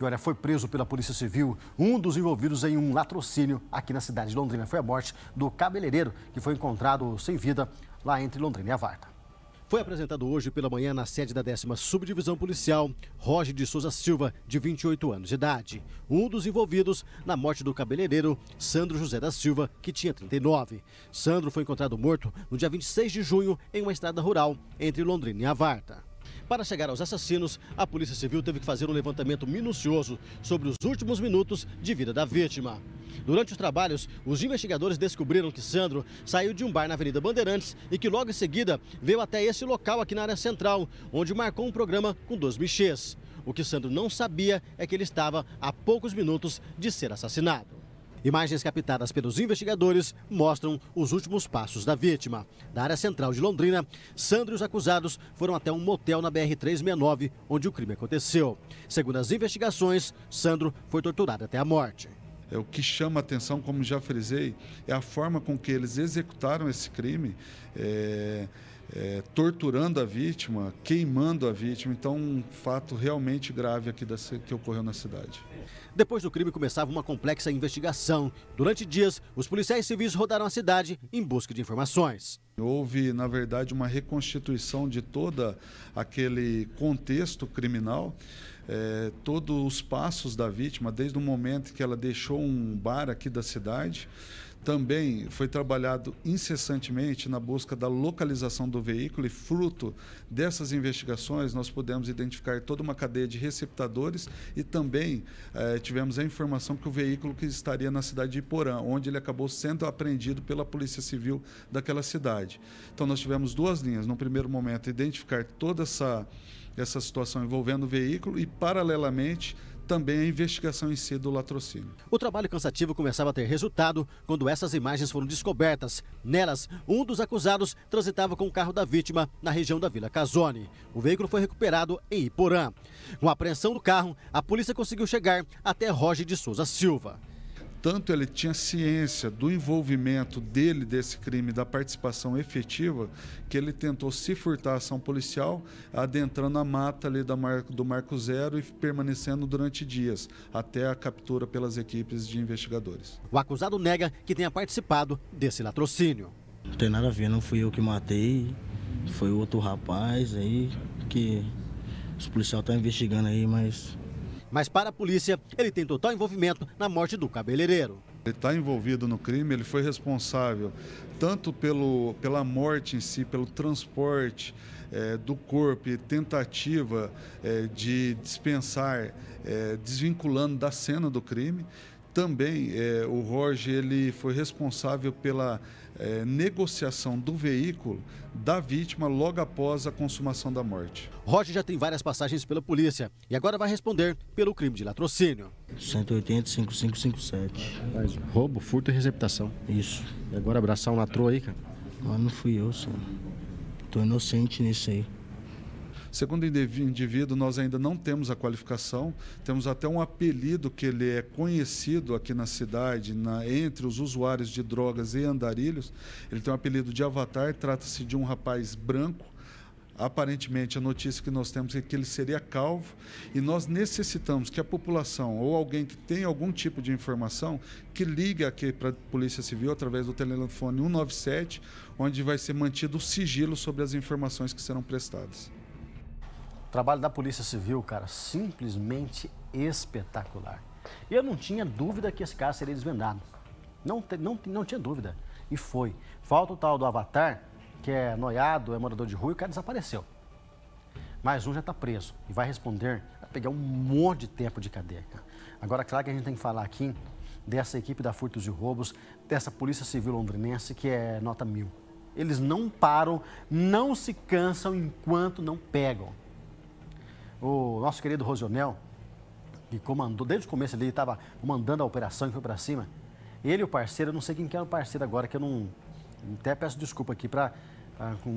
E olha, foi preso pela Polícia Civil um dos envolvidos em um latrocínio aqui na cidade de Londrina. Foi a morte do cabeleireiro que foi encontrado sem vida lá entre Londrina e a Varta. Foi apresentado hoje pela manhã na sede da décima Subdivisão Policial Roger de Souza Silva, de 28 anos de idade, um dos envolvidos na morte do cabeleireiro Sandro José da Silva, que tinha 39. Sandro foi encontrado morto no dia 26 de junho em uma estrada rural entre Londrina e Avarta. Para chegar aos assassinos, a Polícia Civil teve que fazer um levantamento minucioso sobre os últimos minutos de vida da vítima. Durante os trabalhos, os investigadores descobriram que Sandro saiu de um bar na Avenida Bandeirantes e que logo em seguida veio até esse local aqui na área central, onde marcou um programa com dois bichês. O que Sandro não sabia é que ele estava a poucos minutos de ser assassinado. Imagens captadas pelos investigadores mostram os últimos passos da vítima. Da área central de Londrina, Sandro e os acusados foram até um motel na BR-369, onde o crime aconteceu. Segundo as investigações, Sandro foi torturado até a morte. É, o que chama atenção, como já frisei, é a forma com que eles executaram esse crime. É é, torturando a vítima, queimando a vítima. Então, um fato realmente grave aqui da, que ocorreu na cidade. Depois do crime, começava uma complexa investigação. Durante dias, os policiais civis rodaram a cidade em busca de informações. Houve, na verdade, uma reconstituição de todo aquele contexto criminal, é, todos os passos da vítima, desde o momento que ela deixou um bar aqui da cidade, também foi trabalhado incessantemente na busca da localização do veículo e fruto dessas investigações nós pudemos identificar toda uma cadeia de receptadores e também eh, tivemos a informação que o veículo que estaria na cidade de Iporã, onde ele acabou sendo apreendido pela Polícia Civil daquela cidade. Então nós tivemos duas linhas, no primeiro momento identificar toda essa essa situação envolvendo o veículo e paralelamente também a investigação em si do latrocínio. O trabalho cansativo começava a ter resultado quando essas imagens foram descobertas. Nelas, um dos acusados transitava com o carro da vítima na região da Vila Casone. O veículo foi recuperado em Iporã. Com a apreensão do carro, a polícia conseguiu chegar até Roger de Souza Silva. Tanto ele tinha ciência do envolvimento dele desse crime, da participação efetiva, que ele tentou se furtar a ação policial, adentrando a mata ali Mar... do Marco Zero e permanecendo durante dias, até a captura pelas equipes de investigadores. O acusado nega que tenha participado desse latrocínio. Não tem nada a ver, não fui eu que matei, foi outro rapaz aí que os policiais estão tá investigando aí, mas mas para a polícia, ele tem total envolvimento na morte do cabeleireiro. Ele está envolvido no crime, ele foi responsável tanto pelo, pela morte em si, pelo transporte é, do corpo e tentativa é, de dispensar, é, desvinculando da cena do crime. Também é, o Roger ele foi responsável pela é, negociação do veículo da vítima logo após a consumação da morte. Roger já tem várias passagens pela polícia e agora vai responder pelo crime de latrocínio. 180-5557. roubo, furto e receptação. Isso. E agora abraçar um latro aí, cara? Mas não fui eu, senhor. Tô inocente nisso aí. Segundo indivíduo, nós ainda não temos a qualificação, temos até um apelido que ele é conhecido aqui na cidade, na, entre os usuários de drogas e andarilhos. Ele tem o um apelido de Avatar, trata-se de um rapaz branco, aparentemente a notícia que nós temos é que ele seria calvo e nós necessitamos que a população ou alguém que tem algum tipo de informação que ligue aqui para a Polícia Civil através do telefone 197, onde vai ser mantido o sigilo sobre as informações que serão prestadas trabalho da Polícia Civil, cara, simplesmente espetacular. eu não tinha dúvida que esse caso seria desvendado. Não, não, não tinha dúvida. E foi. Falta o tal do Avatar, que é noiado, é morador de rua, e o cara desapareceu. Mas um já está preso e vai responder, vai pegar um monte de tempo de cadeia. Cara. Agora, claro que a gente tem que falar aqui dessa equipe da Furtos e Roubos, dessa Polícia Civil Londrinense, que é nota mil. Eles não param, não se cansam enquanto não pegam o nosso querido Rosionel, que comandou, desde o começo ele estava comandando a operação e foi para cima. Ele e o parceiro, eu não sei quem que era é o parceiro agora, que eu não. Até peço desculpa aqui para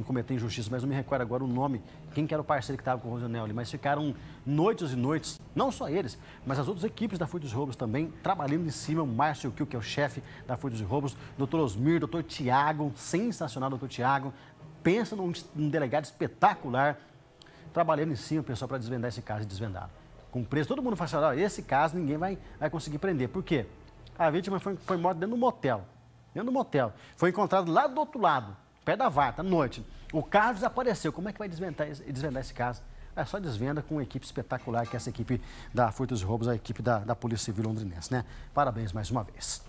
cometer injustiça, mas não me recordo agora o nome, quem que era o parceiro que estava com o Rosionel ali, mas ficaram noites e noites, não só eles, mas as outras equipes da Fúria dos Roubos também, trabalhando em cima, o Márcio Kiu, que é o chefe da Fúria dos Roubos, doutor Osmir, doutor Tiago, sensacional doutor Tiago, pensa num, num delegado espetacular, trabalhando em cima, pessoal, para desvendar esse caso e desvendar. Com preço, todo mundo faz assim, esse caso ninguém vai, vai conseguir prender. Por quê? A vítima foi, foi morta dentro do motel. Dentro do motel. Foi encontrado lá do outro lado, pé da vata, à noite. O carro desapareceu. Como é que vai desvendar, desvendar esse caso? É só desvenda com uma equipe espetacular, que é essa equipe da Furtos e Roubos, a equipe da, da Polícia Civil Londrinense, né? Parabéns mais uma vez.